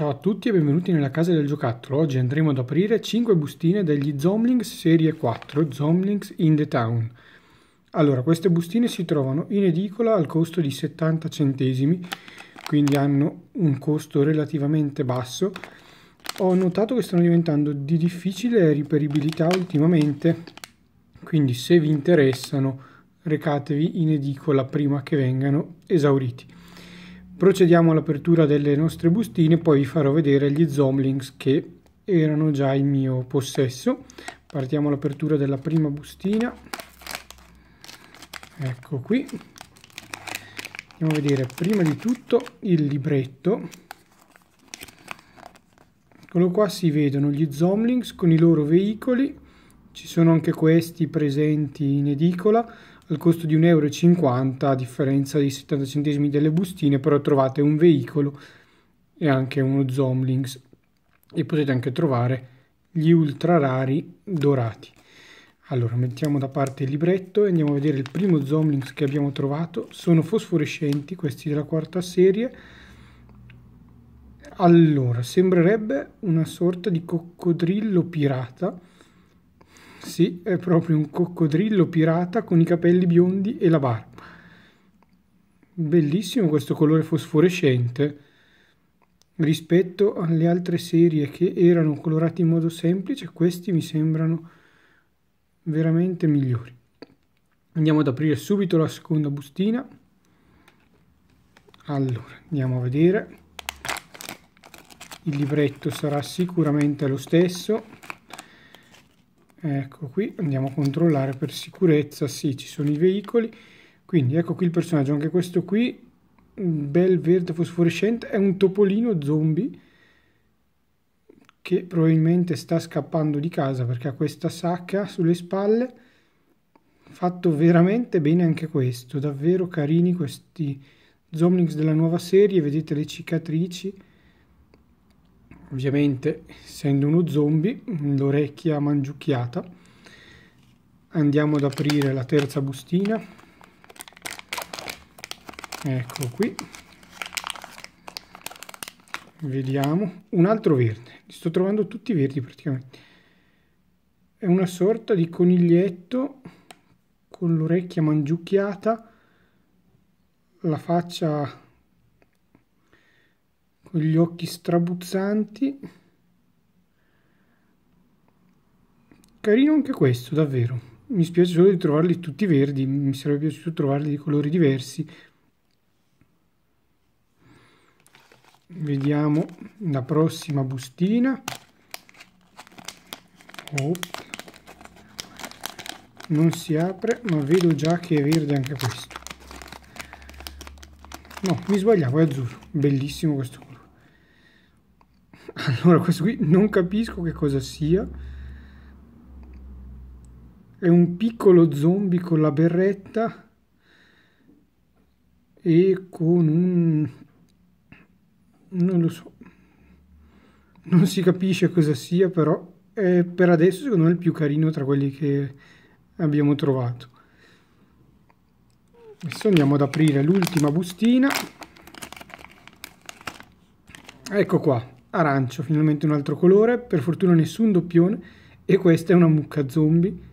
Ciao a tutti e benvenuti nella casa del giocattolo. Oggi andremo ad aprire 5 bustine degli Zomlings serie 4, Zomlings in the Town. Allora, queste bustine si trovano in edicola al costo di 70 centesimi, quindi hanno un costo relativamente basso. Ho notato che stanno diventando di difficile riperibilità ultimamente, quindi se vi interessano recatevi in edicola prima che vengano esauriti. Procediamo all'apertura delle nostre bustine, poi vi farò vedere gli Zomlings che erano già in mio possesso. Partiamo all'apertura della prima bustina. Ecco qui. Andiamo a vedere prima di tutto il libretto. Eccolo qua, si vedono gli Zomlings con i loro veicoli. Ci sono anche questi presenti in edicola al costo di 1,50 euro, a differenza dei 70 centesimi delle bustine, però trovate un veicolo e anche uno Zomlings e potete anche trovare gli ultra rari dorati. Allora, mettiamo da parte il libretto e andiamo a vedere il primo Zomlings che abbiamo trovato. Sono fosforescenti, questi della quarta serie. Allora, sembrerebbe una sorta di coccodrillo pirata sì, è proprio un coccodrillo pirata con i capelli biondi e la barba. Bellissimo questo colore fosforescente rispetto alle altre serie che erano colorate in modo semplice, questi mi sembrano veramente migliori. Andiamo ad aprire subito la seconda bustina. Allora, andiamo a vedere. Il libretto sarà sicuramente lo stesso. Ecco qui, andiamo a controllare per sicurezza, sì, ci sono i veicoli. Quindi ecco qui il personaggio, anche questo qui, bel verde fosforescente, è un topolino zombie che probabilmente sta scappando di casa perché ha questa sacca sulle spalle. Fatto veramente bene anche questo, davvero carini questi Zomnix della nuova serie, vedete le cicatrici ovviamente essendo uno zombie, l'orecchia mangiucchiata. Andiamo ad aprire la terza bustina. Ecco qui. Vediamo. Un altro verde. Li sto trovando tutti verdi praticamente. È una sorta di coniglietto con l'orecchia mangiucchiata, la faccia con gli occhi strabuzzanti. Carino anche questo, davvero. Mi spiace solo di trovarli tutti verdi, mi sarebbe piaciuto trovarli di colori diversi. Vediamo la prossima bustina. Oh. Non si apre, ma vedo già che è verde anche questo. No, mi sbagliavo, è azzurro. Bellissimo questo allora, questo qui non capisco che cosa sia. È un piccolo zombie con la berretta e con un... non lo so. Non si capisce cosa sia, però è per adesso secondo me il più carino tra quelli che abbiamo trovato. Adesso andiamo ad aprire l'ultima bustina. Ecco qua, arancio, finalmente un altro colore, per fortuna nessun doppione e questa è una mucca zombie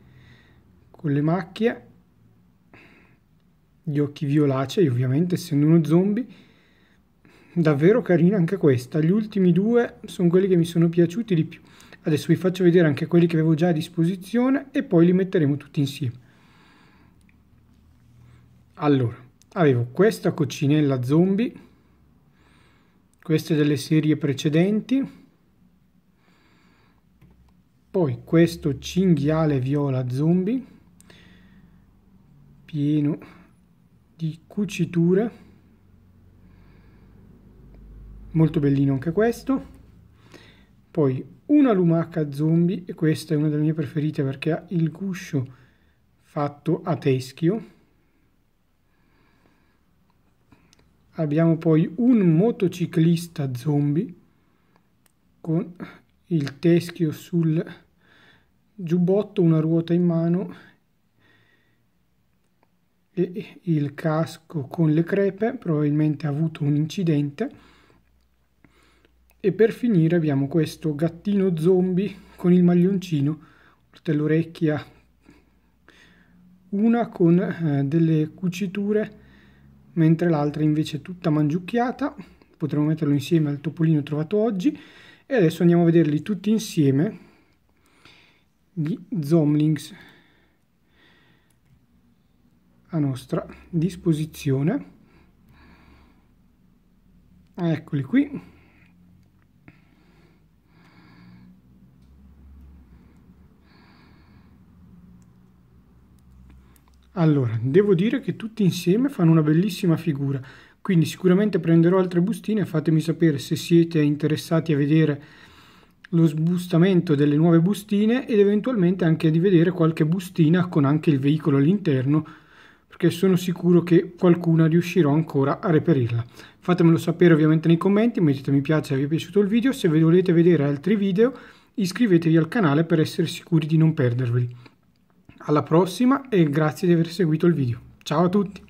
con le macchie, gli occhi violacei ovviamente essendo uno zombie, davvero carina anche questa, gli ultimi due sono quelli che mi sono piaciuti di più, adesso vi faccio vedere anche quelli che avevo già a disposizione e poi li metteremo tutti insieme. Allora, avevo questa coccinella zombie queste delle serie precedenti poi questo cinghiale viola zombie pieno di cuciture molto bellino anche questo poi una lumaca zombie e questa è una delle mie preferite perché ha il guscio fatto a teschio abbiamo poi un motociclista zombie con il teschio sul giubbotto, una ruota in mano e il casco con le crepe, probabilmente ha avuto un incidente. E per finire abbiamo questo gattino zombie con il maglioncino, l'orecchia, una con eh, delle cuciture mentre l'altra invece è tutta mangiucchiata, potremmo metterlo insieme al topolino trovato oggi e adesso andiamo a vederli tutti insieme, gli Zomlings a nostra disposizione. Eccoli qui. Allora, devo dire che tutti insieme fanno una bellissima figura, quindi sicuramente prenderò altre bustine, fatemi sapere se siete interessati a vedere lo sbustamento delle nuove bustine ed eventualmente anche di vedere qualche bustina con anche il veicolo all'interno perché sono sicuro che qualcuna riuscirò ancora a reperirla. Fatemelo sapere ovviamente nei commenti, mettete mi piace se vi è piaciuto il video, se volete vedere altri video iscrivetevi al canale per essere sicuri di non perderveli alla prossima e grazie di aver seguito il video. Ciao a tutti!